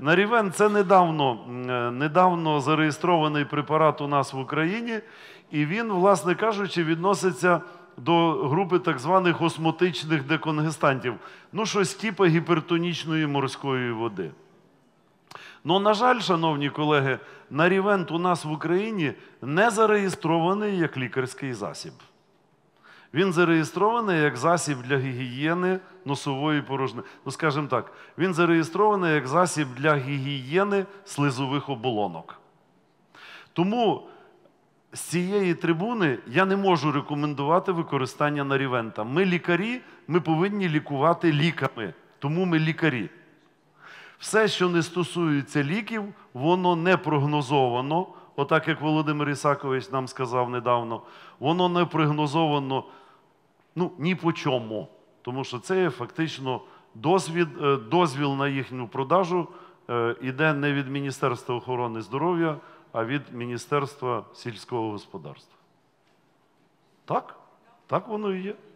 Нарівен це недавно е, недавно зареєстрований препарат у нас в Україні, і він, власне кажучи, відноситься до групи так званих осмотичних деконгестантів, ну щось типу гіпертонічної морської води. Ну, на жаль, шановні колеги, нарівент у нас в Україні не зареєстрований як лікарський засіб. Він зареєстрований як засіб для гігієни носової порожнини. Ну, скажімо так, він зареєстрований як засіб для гігієни слизових оболонок. Тому з цієї трибуни я не можу рекомендувати використання нарівента. Ми лікарі, ми повинні лікувати ліками, тому ми лікарі. Все, що не стосується ліків, воно не прогнозовано, отак як Володимир Ісакович нам сказав недавно, воно не пригнозовано ну, ні по чому, тому що це є фактично дозвіл, е, дозвіл на їхню продажу йде е, не від Міністерства охорони здоров'я, а від Міністерства сільського господарства. Так? Так воно і є.